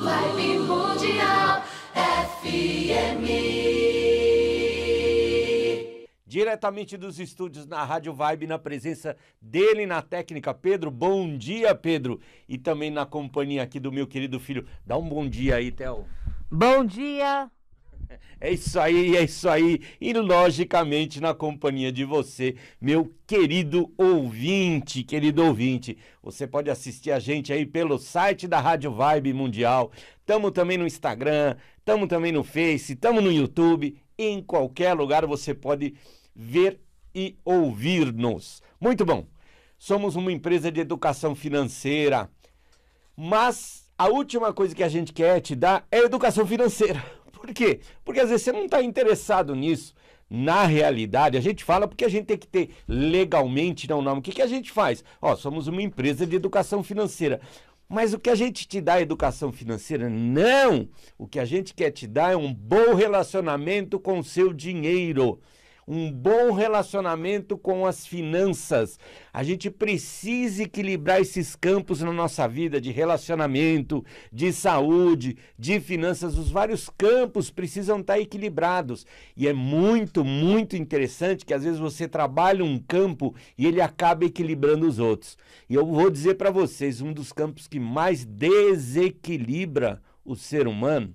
Vibe Mundial FM. Diretamente dos estúdios na Rádio Vibe, na presença dele na técnica, Pedro. Bom dia, Pedro. E também na companhia aqui do meu querido filho. Dá um bom dia aí, Théo. Bom dia, é isso aí, é isso aí. E logicamente na companhia de você, meu querido ouvinte, querido ouvinte. Você pode assistir a gente aí pelo site da Rádio Vibe Mundial. Tamo também no Instagram, tamo também no Face, tamo no YouTube. Em qualquer lugar você pode ver e ouvir-nos. Muito bom. Somos uma empresa de educação financeira, mas a última coisa que a gente quer te dar é educação financeira. Por quê? Porque às vezes você não está interessado nisso. Na realidade, a gente fala porque a gente tem que ter legalmente não né, não O que, que a gente faz? Ó, somos uma empresa de educação financeira. Mas o que a gente te dá é educação financeira? Não! O que a gente quer te dar é um bom relacionamento com o seu dinheiro um bom relacionamento com as finanças. A gente precisa equilibrar esses campos na nossa vida de relacionamento, de saúde, de finanças. Os vários campos precisam estar equilibrados. E é muito, muito interessante que às vezes você trabalha um campo e ele acaba equilibrando os outros. E eu vou dizer para vocês, um dos campos que mais desequilibra o ser humano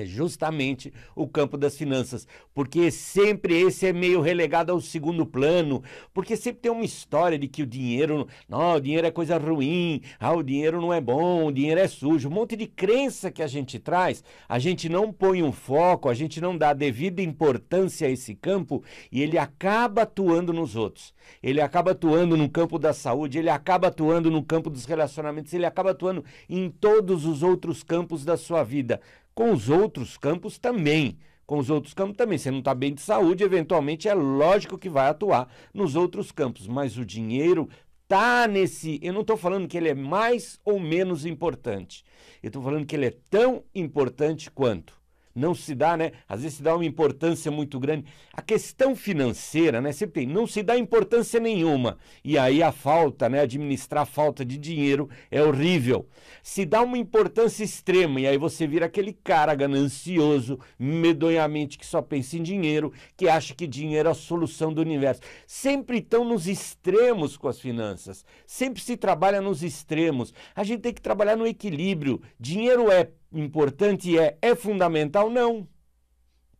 é justamente o campo das finanças, porque sempre esse é meio relegado ao segundo plano, porque sempre tem uma história de que o dinheiro, não, o dinheiro é coisa ruim, ah, o dinheiro não é bom, o dinheiro é sujo, um monte de crença que a gente traz, a gente não põe um foco, a gente não dá a devida importância a esse campo e ele acaba atuando nos outros. Ele acaba atuando no campo da saúde, ele acaba atuando no campo dos relacionamentos, ele acaba atuando em todos os outros campos da sua vida com os outros campos também. Com os outros campos também. Você não está bem de saúde, eventualmente é lógico que vai atuar nos outros campos, mas o dinheiro está nesse. Eu não estou falando que ele é mais ou menos importante. Eu estou falando que ele é tão importante quanto não se dá, né? Às vezes se dá uma importância muito grande. A questão financeira, né? Sempre tem, não se dá importância nenhuma. E aí a falta, né? Administrar a falta de dinheiro é horrível. Se dá uma importância extrema, e aí você vira aquele cara ganancioso, medonhamente, que só pensa em dinheiro, que acha que dinheiro é a solução do universo. Sempre estão nos extremos com as finanças. Sempre se trabalha nos extremos. A gente tem que trabalhar no equilíbrio. Dinheiro é importante é: é fundamental? Não.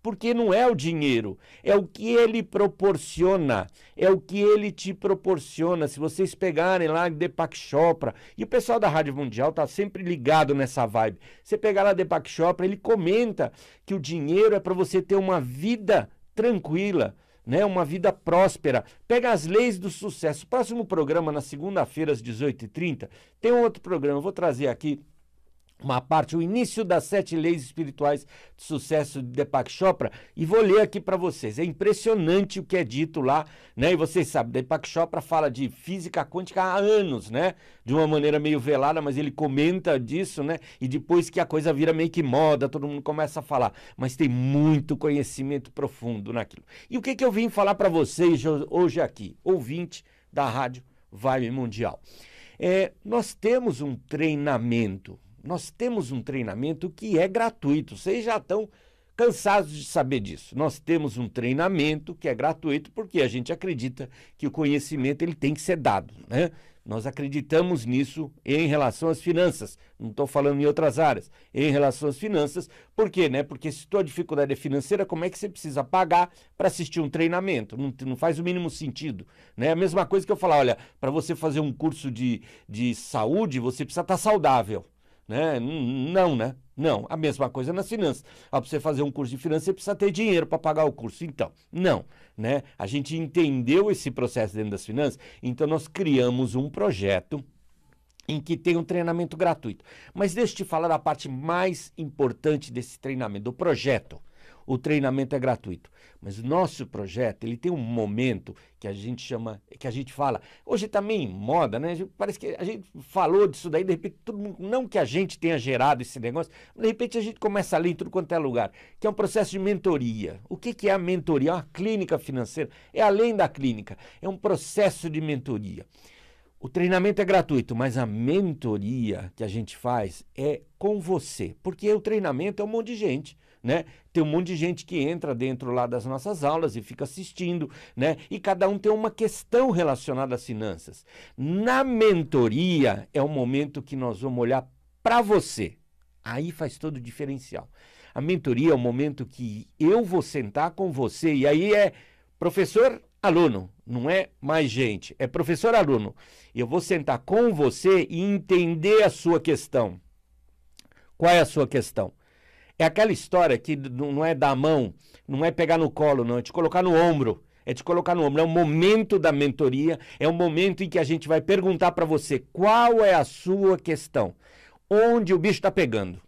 Porque não é o dinheiro, é o que ele proporciona, é o que ele te proporciona. Se vocês pegarem lá Deepak Chopra, e o pessoal da Rádio Mundial tá sempre ligado nessa vibe. Você pegar lá Deepak Chopra, ele comenta que o dinheiro é para você ter uma vida tranquila, né? Uma vida próspera. Pega as leis do sucesso. próximo programa, na segunda-feira, às 18h30, tem um outro programa. Eu vou trazer aqui uma parte, o início das sete leis espirituais de sucesso de Deepak Chopra, e vou ler aqui para vocês. É impressionante o que é dito lá, né? E vocês sabem, Deepak Chopra fala de física quântica há anos, né? De uma maneira meio velada, mas ele comenta disso, né? E depois que a coisa vira meio que moda, todo mundo começa a falar, mas tem muito conhecimento profundo naquilo. E o que que eu vim falar para vocês hoje aqui, ouvinte da rádio Vibe Mundial? É, nós temos um treinamento nós temos um treinamento que é gratuito. Vocês já estão cansados de saber disso. Nós temos um treinamento que é gratuito porque a gente acredita que o conhecimento ele tem que ser dado, né? Nós acreditamos nisso em relação às finanças. Não estou falando em outras áreas. Em relação às finanças, por quê? Né? Porque se tua dificuldade é financeira, como é que você precisa pagar para assistir um treinamento? Não, não, faz o mínimo sentido. Né? A mesma coisa que eu falar, olha, para você fazer um curso de, de saúde, você precisa estar tá saudável. Né? Não, né? Não. A mesma coisa nas finanças. para você fazer um curso de finanças, você precisa ter dinheiro para pagar o curso. Então, não. Né? A gente entendeu esse processo dentro das finanças, então nós criamos um projeto em que tem um treinamento gratuito. Mas deixa eu te falar da parte mais importante desse treinamento, do projeto o treinamento é gratuito. Mas o nosso projeto, ele tem um momento que a gente chama, que a gente fala, hoje também tá moda, né? Parece que a gente falou disso daí, de repente todo mundo, não que a gente tenha gerado esse negócio, de repente a gente começa a ler em tudo quanto é lugar, que é um processo de mentoria. O que, que é a mentoria? É uma clínica financeira, é além da clínica, é um processo de mentoria. O treinamento é gratuito, mas a mentoria que a gente faz é com você, porque o treinamento é um monte de gente, né? Tem um monte de gente que entra dentro lá das nossas aulas e fica assistindo, né? E cada um tem uma questão relacionada às finanças. Na mentoria é o momento que nós vamos olhar para você. Aí faz todo o diferencial. A mentoria é o momento que eu vou sentar com você e aí é professor aluno, não é mais gente, é professor aluno. Eu vou sentar com você e entender a sua questão. Qual é a sua questão? É aquela história que não é dar a mão, não é pegar no colo, não, é te colocar no ombro. É te colocar no ombro. É o momento da mentoria, é o momento em que a gente vai perguntar para você qual é a sua questão, onde o bicho está pegando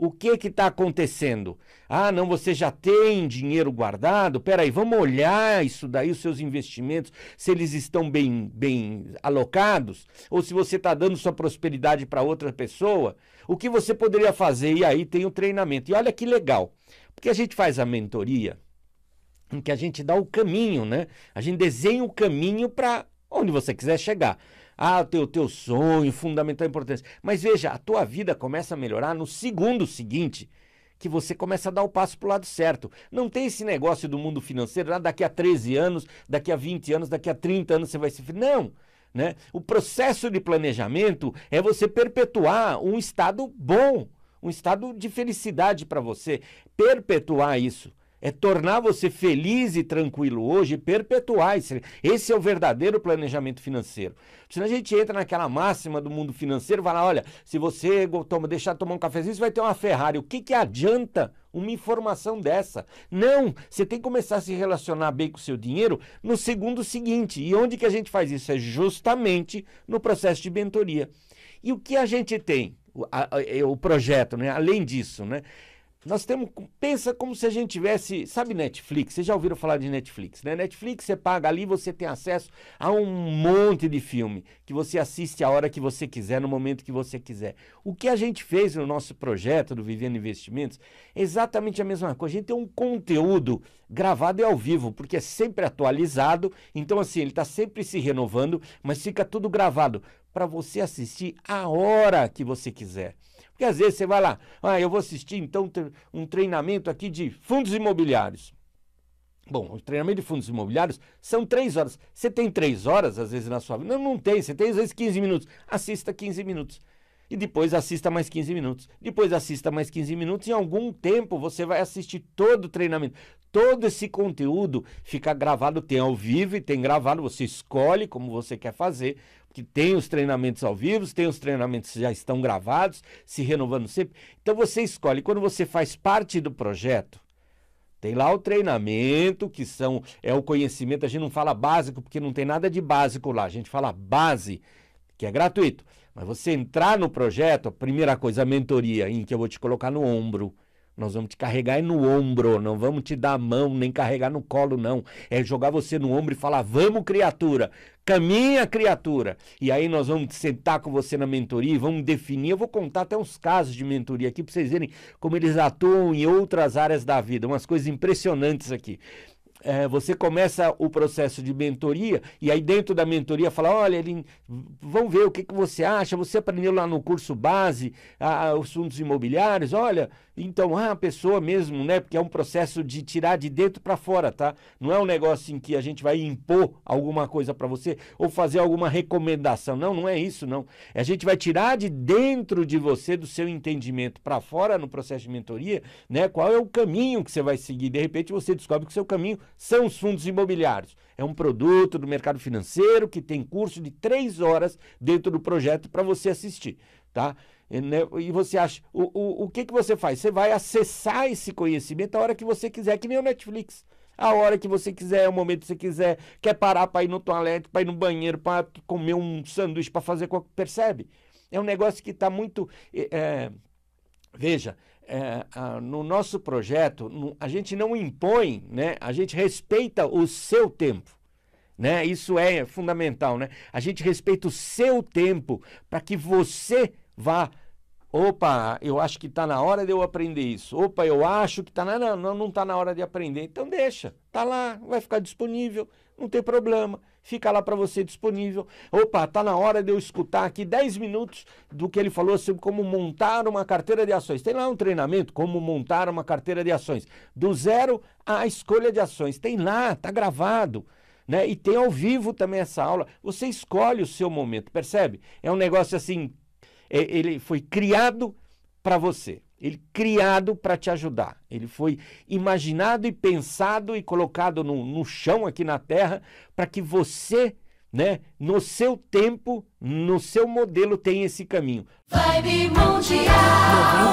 o que que está acontecendo? Ah, não, você já tem dinheiro guardado? Peraí, vamos olhar isso daí, os seus investimentos, se eles estão bem, bem alocados, ou se você está dando sua prosperidade para outra pessoa, o que você poderia fazer? E aí tem o treinamento. E olha que legal, porque a gente faz a mentoria em que a gente dá o caminho, né? A gente desenha o caminho para onde você quiser chegar. Ah, o teu, teu sonho, fundamental importância. Mas veja, a tua vida começa a melhorar no segundo seguinte que você começa a dar o passo para o lado certo. Não tem esse negócio do mundo financeiro, ah, daqui a 13 anos, daqui a 20 anos, daqui a 30 anos você vai se. Não! Né? O processo de planejamento é você perpetuar um estado bom, um estado de felicidade para você. Perpetuar isso é tornar você feliz e tranquilo hoje e perpetuar esse. Esse é o verdadeiro planejamento financeiro. Senão a gente entra naquela máxima do mundo financeiro, vai lá, olha, se você toma, deixar de tomar um cafezinho, você vai ter uma Ferrari. O que, que adianta uma informação dessa? Não, você tem que começar a se relacionar bem com o seu dinheiro no segundo seguinte. E onde que a gente faz isso? É justamente no processo de mentoria. E o que a gente tem? O, a, é o projeto, né? além disso, né? Nós temos. Pensa como se a gente tivesse. Sabe Netflix? Vocês já ouviram falar de Netflix, né? Netflix você paga ali, você tem acesso a um monte de filme que você assiste a hora que você quiser, no momento que você quiser. O que a gente fez no nosso projeto do Vivendo Investimentos é exatamente a mesma coisa. A gente tem um conteúdo gravado e ao vivo, porque é sempre atualizado. Então, assim, ele está sempre se renovando, mas fica tudo gravado para você assistir a hora que você quiser. Porque às vezes você vai lá, ah, eu vou assistir então um treinamento aqui de fundos imobiliários. Bom, o treinamento de fundos imobiliários são três horas. Você tem três horas, às vezes, na sua vida? Não, não tem. Você tem, às vezes, 15 minutos. Assista 15 minutos. E depois assista mais 15 minutos. Depois assista mais 15 minutos. Em algum tempo você vai assistir todo o treinamento. Todo esse conteúdo fica gravado, tem ao vivo e tem gravado. Você escolhe como você quer fazer que tem os treinamentos ao vivo, tem os treinamentos que já estão gravados, se renovando sempre. Então você escolhe, quando você faz parte do projeto, tem lá o treinamento, que são é o conhecimento, a gente não fala básico porque não tem nada de básico lá, a gente fala base, que é gratuito. Mas você entrar no projeto, a primeira coisa, a mentoria, em que eu vou te colocar no ombro. Nós vamos te carregar no ombro, não vamos te dar a mão, nem carregar no colo, não. É jogar você no ombro e falar, vamos, criatura. Caminha, criatura. E aí nós vamos sentar com você na mentoria, vamos definir. Eu vou contar até uns casos de mentoria aqui para vocês verem como eles atuam em outras áreas da vida. Umas coisas impressionantes aqui. É, você começa o processo de mentoria e aí dentro da mentoria fala, olha, ele, vamos ver o que, que você acha, você aprendeu lá no curso base a, a assuntos imobiliários, olha, então, ah, a pessoa mesmo, né? Porque é um processo de tirar de dentro para fora, tá? Não é um negócio em que a gente vai impor alguma coisa para você ou fazer alguma recomendação. Não, não é isso, não. A gente vai tirar de dentro de você, do seu entendimento para fora no processo de mentoria, né? Qual é o caminho que você vai seguir? De repente você descobre que o seu caminho são os fundos imobiliários. É um produto do mercado financeiro que tem curso de três horas dentro do projeto para você assistir tá? Né, e você acha, o, o, o que, que você faz? Você vai acessar esse conhecimento a hora que você quiser, que nem o Netflix. A hora que você quiser, o momento que você quiser, quer parar para ir no toalete, para ir no banheiro, para comer um sanduíche, para fazer qualquer percebe? É um negócio que está muito. É, veja, é, no nosso projeto, a gente não impõe, né? a gente respeita o seu tempo. Né? Isso é fundamental, né? A gente respeita o seu tempo para que você vá. Opa, eu acho que está na hora de eu aprender isso. Opa, eu acho que está na. Não, não, não está na hora de aprender. Então deixa, tá lá, vai ficar disponível, não tem problema. Fica lá para você disponível. Opa, está na hora de eu escutar aqui 10 minutos do que ele falou sobre como montar uma carteira de ações. Tem lá um treinamento, como montar uma carteira de ações. Do zero à escolha de ações. Tem lá, tá gravado. Né? E tem ao vivo também essa aula. Você escolhe o seu momento, percebe? É um negócio assim é, ele foi criado para você. Ele criado para te ajudar. Ele foi imaginado e pensado e colocado no, no chão aqui na Terra para que você, né, no seu tempo, no seu modelo, tenha esse caminho. Vibe Mundial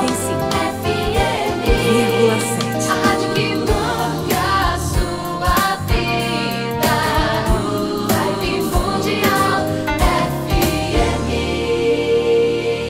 95 FM